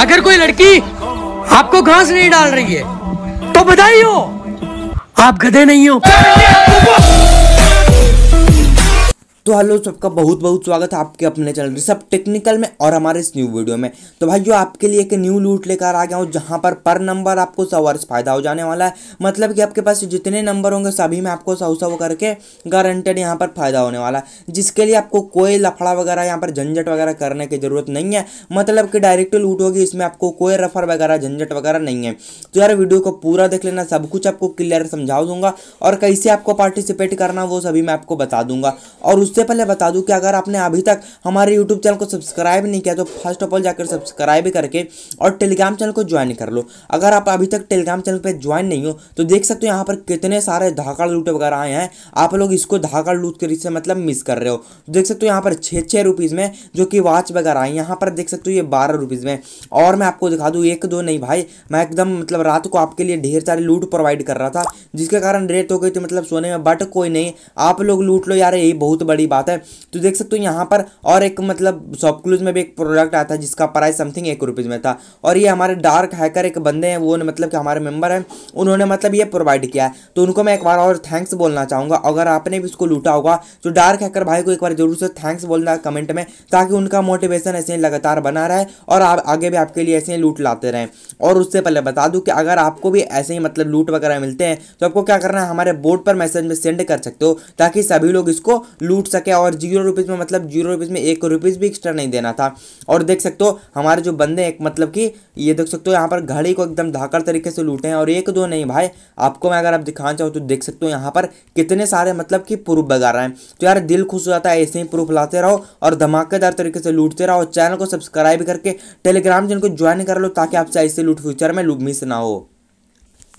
अगर कोई लड़की आपको घास नहीं डाल रही है तो बधाई हो आप गधे नहीं हो तो हेलो सबका बहुत बहुत स्वागत है आपके अपने चैनल सब टेक्निकल में और हमारे इस न्यू वीडियो में तो भाई जो आपके लिए एक न्यू लूट लेकर आ गया हूँ जहाँ पर पर नंबर आपको सौ वर्ष फायदा हो जाने वाला है मतलब कि आपके पास जितने नंबर होंगे सभी में आपको सौ सौ करके गारंटेड यहाँ पर फायदा होने वाला है जिसके लिए आपको कोई लफड़ा वगैरह यहाँ पर झंझट वगैरह करने की जरूरत नहीं है मतलब कि डायरेक्ट लूट होगी इसमें आपको कोई रफर वगैरह झंझट वगैरह नहीं है तो यार वीडियो को पूरा देख लेना सब कुछ आपको क्लियर समझा दूंगा और कैसे आपको पार्टिसिपेट करना वो सभी मैं आपको बता दूंगा और उस उससे पहले बता दूं कि अगर आपने अभी तक हमारे यूट्यूब चैनल को सब्सक्राइब नहीं किया तो फर्स्ट ऑफ ऑल जाकर सब्सक्राइब करके और टेलीग्राम चैनल को ज्वाइन कर लो अगर आप अभी तक टेलीग्राम चैनल पर ज्वाइन नहीं हो तो देख सकते हो यहाँ पर कितने सारे धाकड़ लूट वगैरह आए हैं आप लोग इसको धाकड़ लूट कर इससे मतलब मिस कर रहे हो तो देख सकते हो यहाँ पर छः छः रुपीज़ में जो कि वॉच वगैरह आई यहाँ पर देख सकते हो ये बारह रुपीज़ में और मैं आपको दिखा दूँ एक दो नहीं भाई मैं एकदम मतलब रात को आपके लिए ढेर सारे लूट प्रोवाइड कर रहा था जिसके कारण रेट हो गई थी मतलब सोने में बट कोई नहीं आप लोग लूट लो यार यही बहुत बड़ी बड़ी बात है तो देख सकते हो यहाँ पर और एक मतलब शॉपक्लूज में भी एक प्रोडक्ट आया था जिसका प्राइस समथिंग एक रुपीज़ में था और ये हमारे डार्क हैकर एक बंदे हैं वो मतलब कि हमारे मेम्बर हैं उन्होंने मतलब ये प्रोवाइड किया है तो उनको मैं एक बार और थैंक्स बोलना चाहूँगा अगर आपने भी उसको लूटा होगा तो डार्क हैकर भाई को एक बार जरूर से थैंक्स बोलना कमेंट में ताकि उनका मोटिवेशन ऐसे लगातार बना रहे और आप आगे भी आपके लिए ऐसे ही लूट लाते रहें और उससे पहले बता दूँ कि अगर आपको भी ऐसे ही मतलब लूट वगैरह मिलते हैं तो आपको क्या करना है हमारे बोर्ड पर मैसेज में सेंड कर सकते हो ताकि सभी लोग इसको लूट सके और जीरो रुपीज़ में मतलब जीरो रुपीज़ में एक रुपीज़ भी एक्स्ट्रा नहीं देना था और देख सकते हो हमारे जो बंदे एक मतलब कि ये देख सकते हो यहाँ पर घड़ी को एकदम धाकर तरीके से लूटे हैं और एक दो नहीं भाई आपको मैं अगर आप दिखाना चाहूँ तो देख सकते हो यहाँ पर कितने सारे मतलब कि प्रूफ बगा रहे हैं तो यार दिल खुश हो जाता है ऐसे ही प्रूफ लाते रहो और धमाकेदार तरीके से लूटते रहो चैनल को सब्सक्राइब करके टेलीग्राम चैनल को ज्वाइन कर लो ताकि आपसे ऐसे लूट फ्यूचर में लूट मिस ना हो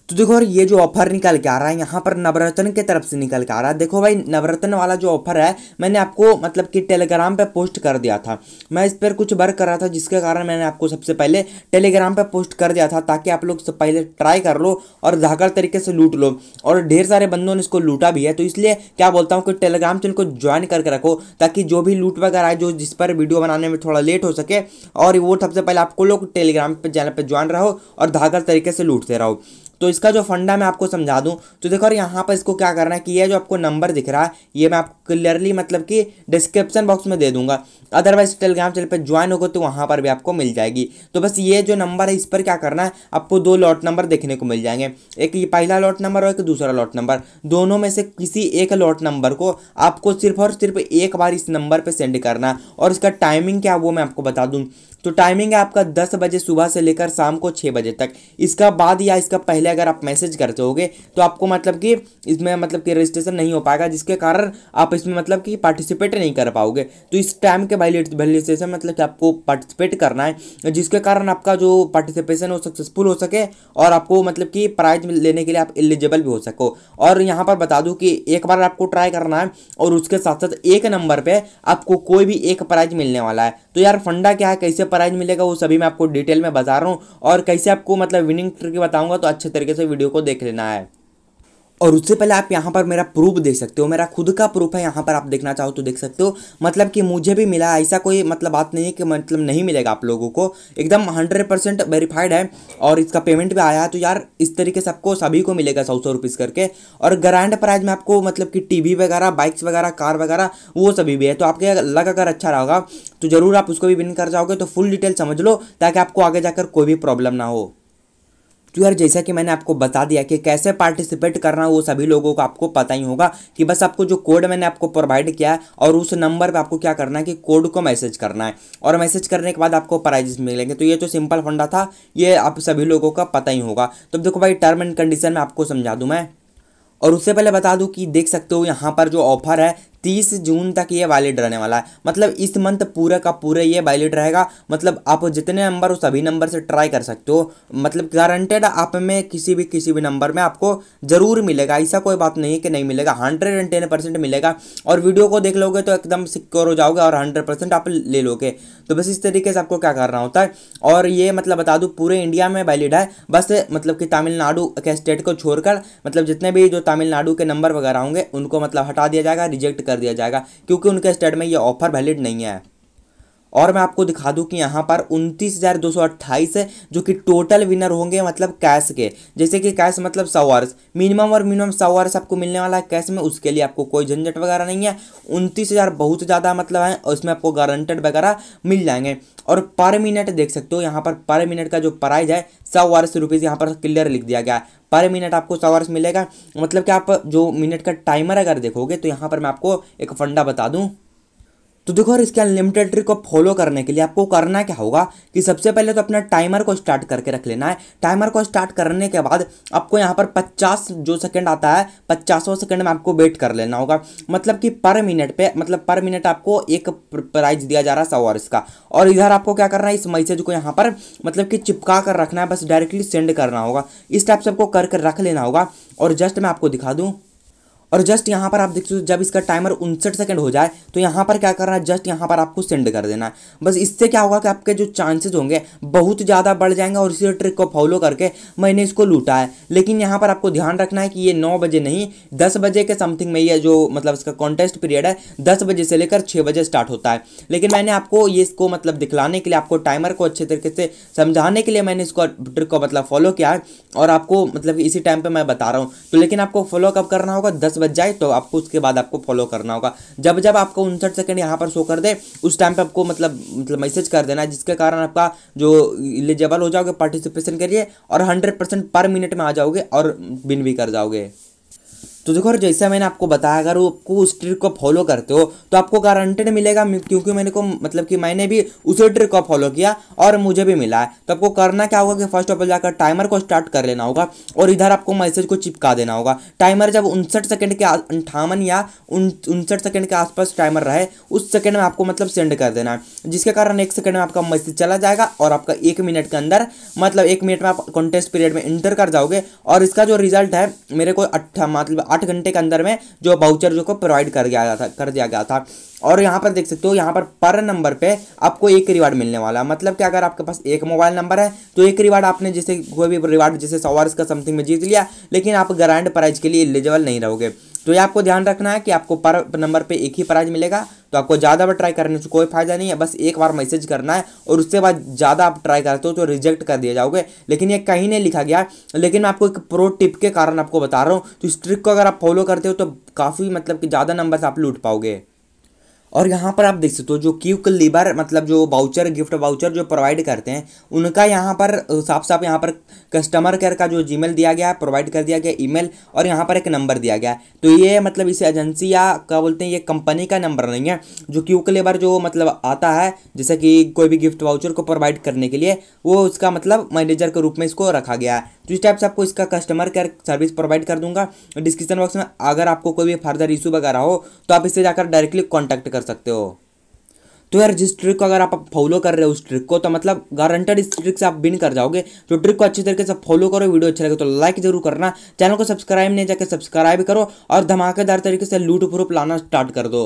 तो देखो ये जो ऑफर निकल के आ रहा है यहाँ पर नवरत्न के तरफ से निकल के आ रहा है देखो भाई नवरत्न वाला जो ऑफर है मैंने आपको मतलब कि टेलीग्राम पे पोस्ट कर दिया था मैं इस पर कुछ वर्क कर रहा था जिसके कारण मैंने आपको सबसे पहले टेलीग्राम पे पोस्ट कर दिया था ताकि आप लोग पहले ट्राई कर लो और धाकर तरीके से लूट लो और ढेर सारे बंदों ने इसको लूटा भी है तो इसलिए क्या बोलता हूँ कि टेलीग्राम चैनल को ज्वाइन करके रखो ताकि जो भी लूट वगैरह आए जो जिस पर वीडियो बनाने में थोड़ा लेट हो सके और वो सबसे पहले आपको लोग टेलीग्राम पर चैनल पर ज्वाइन रहो और धाकर तरीके से लूटते रहो तो इसका जो फंडा मैं आपको समझा दूँ तो देखो यहाँ पर इसको क्या करना है कि ये जो आपको नंबर दिख रहा है ये मैं आपको क्लियरली मतलब कि डिस्क्रिप्शन बॉक्स में दे दूंगा अदरवाइज टेलीग्राम चैनल पर ज्वाइन होगा तो वहाँ पर भी आपको मिल जाएगी तो बस ये जो नंबर है इस पर क्या करना है आपको दो लॉट नंबर देखने को मिल जाएंगे एक ये पहला लॉट नंबर और एक दूसरा लॉट नंबर दोनों में से किसी एक लॉट नंबर को आपको सिर्फ और सिर्फ एक बार इस नंबर पर सेंड करना और इसका टाइमिंग क्या वो मैं आपको बता दूँ तो टाइमिंग है आपका दस बजे सुबह से लेकर शाम को छः बजे तक इसका बाद या इसका पहले अगर आप मैसेज करते होगे तो आपको मतलब कि इसमें मतलब कि रजिस्ट्रेशन नहीं हो पाएगा जिसके कारण आप इसमें मतलब कि पार्टिसिपेट नहीं कर पाओगे तो इस टाइम के वैलिडेशन मतलब कि आपको पार्टिसिपेट करना है जिसके कारण आपका जो पार्टिसिपेशन हो सक्सेसफुल हो सके और आपको मतलब कि प्राइज लेने के लिए आप एलिजिबल भी हो सको और यहाँ पर बता दूँ कि एक बार आपको ट्राई करना है और उसके साथ साथ एक नंबर पर आपको कोई भी एक प्राइज मिलने वाला है तो यार फंडा क्या है कैसे प्राइज मिलेगा वो सभी मैं आपको डिटेल में बता रहा हूँ और कैसे आपको मतलब विनिंग ट्रिक बताऊंगा तो अच्छे तरीके से वीडियो को देख लेना है और उससे पहले आप यहाँ पर मेरा प्रूफ देख सकते हो मेरा खुद का प्रूफ है यहाँ पर आप देखना चाहो तो देख सकते हो मतलब कि मुझे भी मिला ऐसा कोई मतलब बात नहीं है कि मतलब नहीं मिलेगा आप लोगों को एकदम हंड्रेड परसेंट वेरीफाइड है और इसका पेमेंट भी आया है तो यार इस तरीके से आपको सभी को मिलेगा सौ सौ रुपीज़ करके और ग्रैंड प्राइज में आपको मतलब कि टी वगैरह बाइक्स वगैरह कार वगैरह वो सभी भी है तो आपके लग अगर अच्छा रहेगा तो ज़रूर आप उसको भी विन कर जाओगे तो फुल डिटेल समझ लो ताकि आपको आगे जाकर कोई भी प्रॉब्लम ना हो तो यार जैसा कि मैंने आपको बता दिया कि कैसे पार्टिसिपेट करना वो सभी लोगों को आपको पता ही होगा कि बस आपको जो कोड मैंने आपको प्रोवाइड किया है और उस नंबर पर आपको क्या करना है कि कोड को मैसेज करना है और मैसेज करने के बाद आपको प्राइजेस मिलेंगे तो ये तो सिंपल फंडा था ये आप सभी लोगों का पता ही होगा तो देखो भाई टर्म एंड कंडीशन में आपको समझा दूँ मैं और उससे पहले बता दूं कि देख सकते हो यहाँ पर जो ऑफर है तीस जून तक ये वैलिड रहने वाला है मतलब इस मंथ पूरे का पूरे ये वैलिड रहेगा मतलब आप जितने नंबर हो सभी नंबर से ट्राई कर सकते हो मतलब गारंटेड आप में किसी भी किसी भी नंबर में आपको ज़रूर मिलेगा ऐसा कोई बात नहीं है कि नहीं मिलेगा हंड्रेड एंड टेन परसेंट मिलेगा और वीडियो को देख लोगे तो एकदम सिक्योर हो जाओगे और हंड्रेड परसेंट आप ले लोगे तो बस इस तरीके से आपको क्या करना होता है और ये मतलब बता दूँ पूरे इंडिया में वैलिड है बस मतलब कि तमिलनाडु के स्टेट को छोड़कर मतलब जितने भी जो तमिलनाडु के नंबर वगैरह होंगे उनको मतलब हटा दिया जाएगा रिजेक्ट कर कर दिया जाएगा क्योंकि उनके स्टेट में ये ऑफर वैलिड नहीं है और मैं आपको दिखा दूं कि यहाँ पर उनतीस हज़ार दो सौ अट्ठाईस है जो कि टोटल विनर होंगे मतलब कैश के जैसे कि कैश मतलब सौ आवर्स मिनिमम और मिनिमम सौ आवर्स आपको मिलने वाला है कैश में उसके लिए आपको कोई झंझट वगैरह नहीं है उनतीस हज़ार बहुत ज़्यादा मतलब है और इसमें आपको गारंटेड वगैरह मिल जाएंगे और पर मिनट देख सकते हो यहाँ पर पर मिनट का जो प्राइज है सौ आवर्स रुपीज़ यहाँ पर क्लियर लिख दिया गया है पर मिनट आपको सौ आवर्स मिलेगा मतलब कि आप जो मिनट का टाइमर अगर देखोगे तो यहाँ पर मैं आपको एक फंडा बता दूँ तो देखो यार इसके अनलिमिटेड ट्रिक को फॉलो करने के लिए आपको करना क्या होगा कि सबसे पहले तो अपना टाइमर को स्टार्ट करके रख लेना है टाइमर को स्टार्ट करने के बाद आपको यहाँ पर 50 जो सेकंड आता है पचासों सेकंड में आपको वेट कर लेना होगा मतलब कि पर मिनट पे मतलब पर मिनट आपको एक प्राइज दिया जा रहा है सौ इसका और इधर आपको क्या करना है इस मैसेज को यहाँ पर मतलब कि चिपका कर रखना है बस डायरेक्टली सेंड करना होगा इस टाइप से आपको कर कर रख लेना होगा और जस्ट मैं आपको दिखा दूँ और जस्ट यहाँ पर आप देख सकते हो जब इसका टाइमर उनसठ सेकंड हो जाए तो यहाँ पर क्या करना है जस्ट यहाँ पर आपको सेंड कर देना है बस इससे क्या होगा कि आपके जो चांसेज होंगे बहुत ज़्यादा बढ़ जाएंगे और इसी ट्रिक को फॉलो करके मैंने इसको लूटा है लेकिन यहाँ पर आपको ध्यान रखना है कि ये नौ बजे नहीं दस बजे के समथिंग में यह जो मतलब इसका कॉन्टेस्ट पीरियड है दस बजे से लेकर छः बजे स्टार्ट होता है लेकिन मैंने आपको ये इसको मतलब दिखलाने के लिए आपको टाइमर को अच्छे तरीके से समझाने के लिए मैंने इसको ट्रिक को मतलब फॉलो किया और आपको मतलब इसी टाइम पर मैं बता रहा हूँ तो लेकिन आपको फॉलो कब करना होगा दस बज जाए तो आपको उसके बाद आपको फॉलो करना होगा जब जब आपको उनसठ सेकेंड यहाँ पर शो कर दे उस टाइम पर आपको मतलब मतलब मैसेज कर देना जिसके कारण आपका जो एलिजिबल हो जाओगे पार्टिसिपेशन के लिए और हंड्रेड परसेंट पर मिनट में आ जाओगे और विन भी कर जाओगे तो देखो जैसा मैंने आपको बताया अगर वो आपको उस ट्रिक को फॉलो करते हो तो आपको गारंटेड मिलेगा क्योंकि मैंने को मतलब कि मैंने भी उसी ट्रिक को फॉलो किया और मुझे भी मिला है तो आपको करना क्या होगा कि फर्स्ट ऑफ ऑल जाकर टाइमर को स्टार्ट कर लेना होगा और इधर आपको मैसेज को चिपका देना होगा टाइमर जब उनसठ सेकेंड के अंठावन या उनसठ सेकेंड के आसपास टाइमर रहे उस सेकेंड में आपको मतलब सेंड कर देना है जिसके कारण एक सेकेंड में आपका मैसेज चला जाएगा और आपका एक मिनट के अंदर मतलब एक मिनट में आप कॉन्टेस्ट पीरियड में इंटर कर जाओगे और इसका जो रिजल्ट है मेरे को अट्ठा मतलब आठ घंटे के अंदर में जो बाउचर जो को प्रोवाइड कर गया था कर दिया गया था और यहाँ पर देख सकते हो यहाँ पर पर नंबर पे आपको एक रिवार्ड मिलने वाला है मतलब कि अगर आपके पास एक मोबाइल नंबर है तो एक रिवार्ड आपने जैसे कोई भी रिवार्ड जैसे सौ का समथिंग में जीत लिया लेकिन आप ग्रैंड प्राइज के लिए एलिजिबल नहीं रहोगे तो ये आपको ध्यान रखना है कि आपको पर नंबर पे एक ही प्राइज मिलेगा तो आपको ज़्यादा बार ट्राई करने से कोई फायदा नहीं है बस एक बार मैसेज करना है और उसके बाद ज़्यादा आप ट्राई करते हो तो रिजेक्ट कर दिया जाओगे लेकिन ये कहीं नहीं लिखा गया लेकिन मैं आपको एक प्रो टिप के कारण आपको बता रहा हूँ तो इस ट्रिक को अगर आप फॉलो करते हो तो काफ़ी मतलब कि ज़्यादा नंबर आप लूट पाओगे और यहाँ पर आप देख सकते हो जो क्यूक लीबर मतलब जो बाउचर गिफ्ट वाउचर जो प्रोवाइड करते हैं उनका यहाँ पर साफ साफ यहाँ पर कस्टमर केयर का जो जीमेल दिया गया है प्रोवाइड कर दिया गया ईमेल और यहाँ पर एक नंबर दिया गया है तो ये मतलब इस एजेंसी या क्या बोलते हैं ये कंपनी का नंबर नहीं है जो क्यूक लेबर जो मतलब आता है जैसे कि कोई भी गिफ्ट वाउचर को प्रोवाइड करने के लिए वो उसका मतलब मैनेजर के रूप में इसको रखा गया है तो इस टाइप से आपको इसका कस्टमर केयर सर्विस प्रोवाइड कर दूंगा डिस्क्रिप्शन बॉक्स में अगर आपको कोई भी फर्दर इशू वगैरह हो तो आप इससे जाकर डायरेक्टली कॉन्टैक्ट कर सकते हो तो यार जिस ट्रिक को अगर आप फॉलो कर रहे हो उस ट्रिक को तो मतलब गारंटेड इस ट्रिक से आप विन कर जाओगे तो ट्रिक को अच्छी तरीके से फॉलो करो वीडियो अच्छा लगे तो लाइक जरूर करना चैनल को सब्सक्राइब नहीं जाकर सब्सक्राइब करो और धमाकेदार तरीके से लूट प्रूफ लाना स्टार्ट कर दो